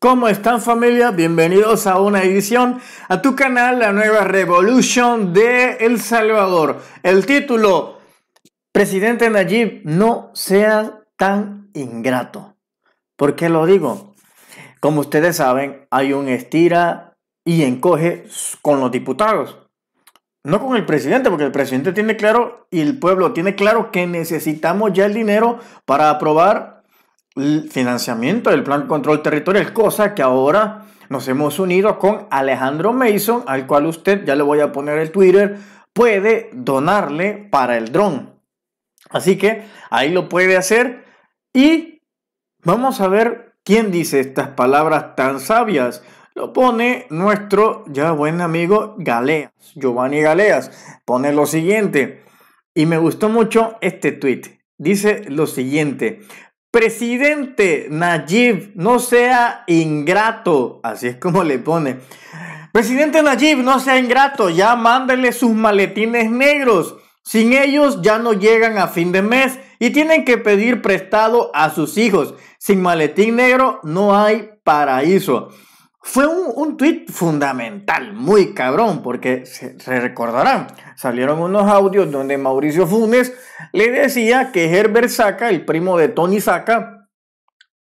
¿Cómo están familia? Bienvenidos a una edición a tu canal, la nueva Revolución de El Salvador. El título, Presidente Nayib, no sea tan ingrato. ¿Por qué lo digo? Como ustedes saben, hay un estira y encoge con los diputados. No con el presidente, porque el presidente tiene claro y el pueblo tiene claro que necesitamos ya el dinero para aprobar financiamiento del Plan Control Territorial, cosa que ahora nos hemos unido con Alejandro Mason, al cual usted, ya le voy a poner el Twitter, puede donarle para el dron. Así que ahí lo puede hacer y vamos a ver quién dice estas palabras tan sabias. Lo pone nuestro ya buen amigo Galeas, Giovanni Galeas. Pone lo siguiente, y me gustó mucho este tweet. Dice lo siguiente, Presidente Najib, no sea ingrato, así es como le pone. Presidente Najib, no sea ingrato, ya mándele sus maletines negros. Sin ellos ya no llegan a fin de mes y tienen que pedir prestado a sus hijos. Sin maletín negro no hay paraíso. Fue un, un tuit fundamental, muy cabrón, porque se, recordará, recordarán, salieron unos audios donde Mauricio Funes le decía que Herbert Saca, el primo de Tony Saca,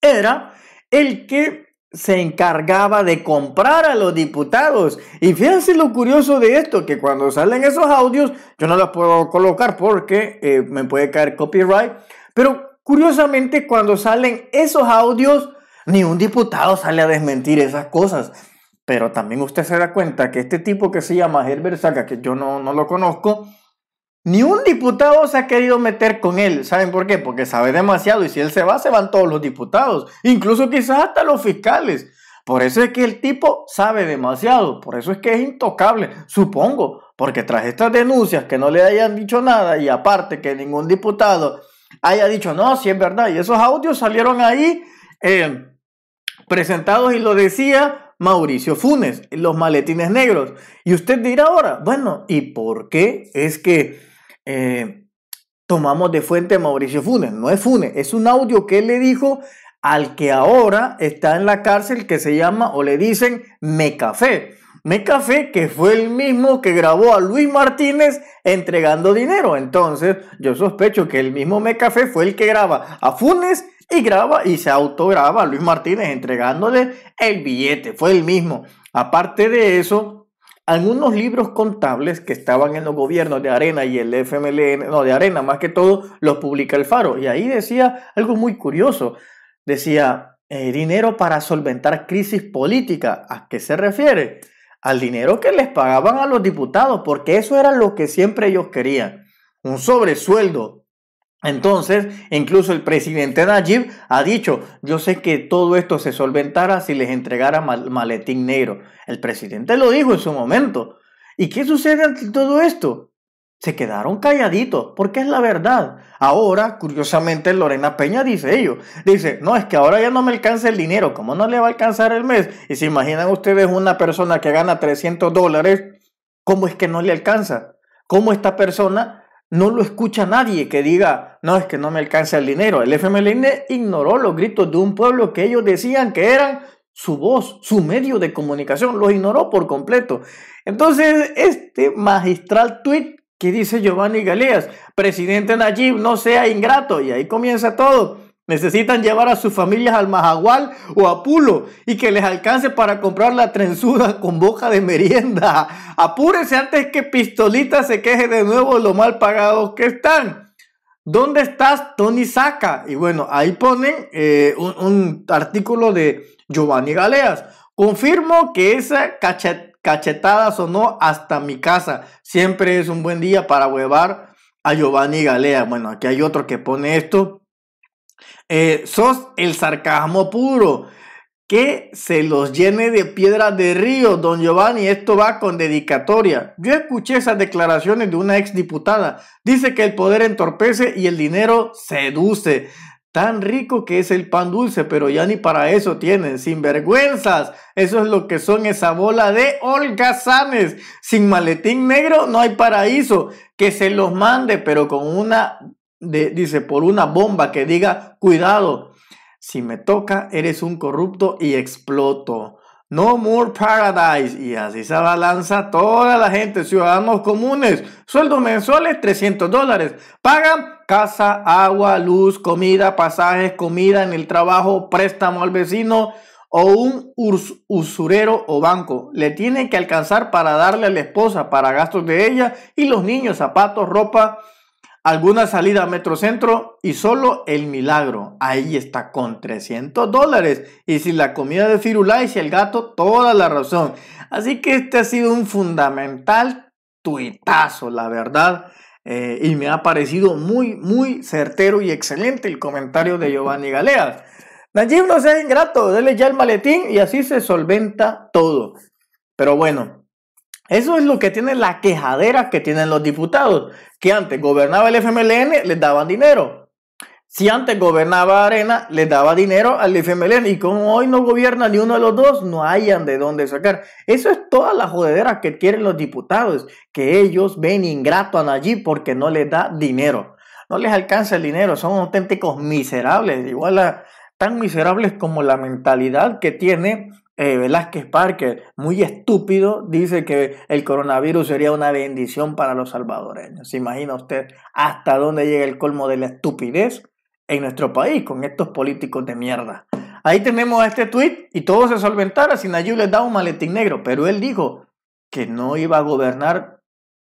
era el que se encargaba de comprar a los diputados. Y fíjense lo curioso de esto, que cuando salen esos audios, yo no los puedo colocar porque eh, me puede caer copyright, pero curiosamente cuando salen esos audios, ni un diputado sale a desmentir esas cosas. Pero también usted se da cuenta que este tipo que se llama Herbert Saca, que yo no, lo conozco, ni un diputado se ha querido meter con él. ¿Saben por qué? Porque sabe demasiado y si él se va, se van todos los diputados, incluso quizás hasta los fiscales. Por eso es que el tipo sabe demasiado, por eso es que es intocable, supongo, porque tras estas denuncias que no le hayan dicho nada y aparte que ningún diputado haya dicho, no, si sí es verdad, y esos audios salieron ahí, eh, presentados y lo decía Mauricio Funes, los maletines negros. Y usted dirá ahora, bueno, ¿y por qué es que eh, tomamos de fuente a Mauricio Funes? No es Funes, es un audio que él le dijo al que ahora está en la cárcel que se llama o le dicen Mecafé. Mecafé, que fue el mismo que grabó a Luis Martínez entregando dinero. Entonces, yo sospecho que el mismo Mecafé fue el que graba a Funes y graba y se autograba a Luis Martínez entregándole el billete, fue el mismo. Aparte de eso, algunos libros contables que estaban en los gobiernos de Arena y el FMLN, no, de Arena más que todo, los publica el Faro. Y ahí decía algo muy curioso. Decía, eh, dinero para solventar crisis política. ¿A qué se refiere? Al dinero que les pagaban a los diputados, porque eso era lo que siempre ellos querían. Un sobresueldo entonces, incluso el presidente Najib ha dicho, yo sé que todo esto se solventara si les entregara maletín negro. El presidente lo dijo en su momento. ¿Y qué sucede ante todo esto? Se quedaron calladitos, porque es la verdad. Ahora, curiosamente, Lorena Peña dice ello. Dice, no, es que ahora ya no me alcanza el dinero, ¿cómo no le va a alcanzar el mes? Y se imaginan ustedes una persona que gana 300 dólares, ¿cómo es que no le alcanza? ¿Cómo esta persona no lo escucha nadie que diga, no, es que no me alcanza el dinero. El FMLN ignoró los gritos de un pueblo que ellos decían que eran su voz, su medio de comunicación, los ignoró por completo. Entonces, este magistral tweet que dice Giovanni Galeas, presidente Nayib, no sea ingrato, y ahí comienza todo. Necesitan llevar a sus familias al Majagual o a Pulo y que les alcance para comprar la trenzuda con boca de merienda. Apúrese antes que Pistolita se queje de nuevo lo mal pagados que están. ¿Dónde estás, Tony Saca? Y bueno, ahí ponen eh, un, artículo de Giovanni Galeas. Confirmo que esa cachetada sonó hasta mi casa. Siempre es un buen día para huevar a Giovanni Galeas. Bueno, aquí hay otro que pone esto. Eh, sos el sarcasmo puro. Que se los llene de piedras de río, don Giovanni. Esto va con dedicatoria. Yo escuché esas declaraciones de una ex diputada. Dice que el poder entorpece y el dinero seduce. Tan rico que es el pan dulce, pero ya ni para eso tienen. Sinvergüenzas. Eso es lo que son esa bola de holgazanes. Sin maletín negro no hay paraíso. Que se los mande, pero con una dice, por una bomba que diga, cuidado, si me toca, eres un corrupto y exploto. No more paradise. Y así se abalanza toda la gente, ciudadanos comunes. Sueldos mensuales, 300 dólares. Pagan casa, agua, luz, comida, pasajes, comida en el trabajo, préstamo al vecino o un usurero o banco. Le tienen que alcanzar para darle a la esposa, para gastos de ella y los niños, zapatos, ropa alguna salida a Metrocentro y solo el milagro. Ahí está con 300 dólares. Y si la comida de Firulais y el gato, toda la razón. Así que este ha sido un fundamental tuitazo, la verdad. Eh, y me ha parecido muy, muy certero y excelente el comentario de Giovanni Galeas. Najib no sea ingrato, dele ya el maletín y así se solventa todo. Pero bueno, eso es lo que tienen la quejadera que tienen los diputados, que antes gobernaba el FMLN, les daban dinero. Si antes gobernaba Arena, les daba dinero al FMLN y como hoy no gobierna ni uno de los dos, no hayan de dónde sacar. Eso es toda la jodedera que quieren los diputados, que ellos ven ingrato allí porque no les da dinero. No les alcanza el dinero, son auténticos miserables, igual tan miserables como la mentalidad que tiene eh, Velázquez Parker, muy estúpido, dice que el coronavirus sería una bendición para los salvadoreños. ¿Se imagina usted hasta dónde llega el colmo de la estupidez en nuestro país con estos políticos de mierda? Ahí tenemos este tweet y todo se solventara si Nayib le da un maletín negro, pero él dijo que no iba a gobernar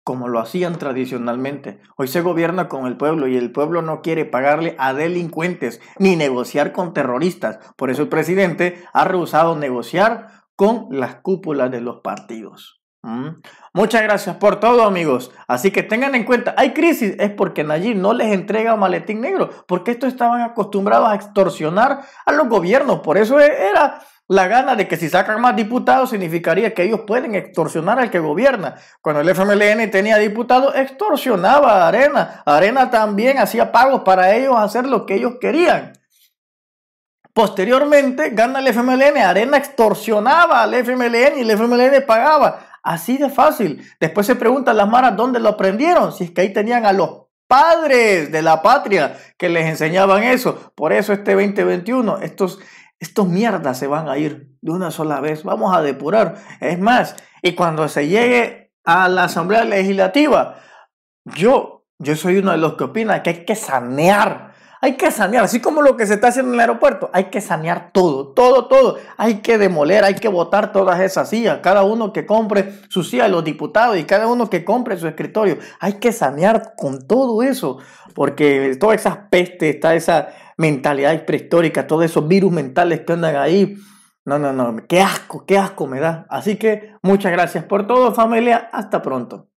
como lo hacían tradicionalmente. Hoy se gobierna con el pueblo y el pueblo no quiere pagarle a delincuentes ni negociar con terroristas. Por eso el presidente ha rehusado negociar con las cúpulas de los partidos. Mm. Muchas gracias por todo amigos. Así que tengan en cuenta, hay crisis, es porque Nayib no les entrega maletín negro, porque estos estaban acostumbrados a extorsionar a los gobiernos. Por eso e-, era la gana de que si sacan más diputados significaría que ellos pueden extorsionar al que gobierna. Cuando el FMLN tenía diputados, extorsionaba a Arena. Arena también hacía pagos para ellos hacer lo que ellos querían. Posteriormente gana el FMLN, Arena extorsionaba al FMLN y el FMLN pagaba. Así de fácil. Después se preguntan las maras dónde lo aprendieron, si es que ahí tenían a los padres de la patria que les enseñaban eso. Por eso este 2021, estos estos mierdas se van a ir de una sola vez. Vamos a depurar. Es más, y cuando se llegue a la Asamblea Legislativa, yo, yo soy uno de los que opina que hay que sanear hay que sanear, así como lo que se está haciendo en el aeropuerto, hay que sanear todo, todo, todo. Hay que demoler, hay que botar todas esas sillas, cada uno que compre su silla, los diputados y cada uno que compre su escritorio. Hay que sanear con todo eso, porque todas esas pestes, está esa mentalidad prehistórica, todos esos virus mentales que andan ahí. No, no, no, qué asco, qué asco me da. Así que muchas gracias por todo, familia. Hasta pronto.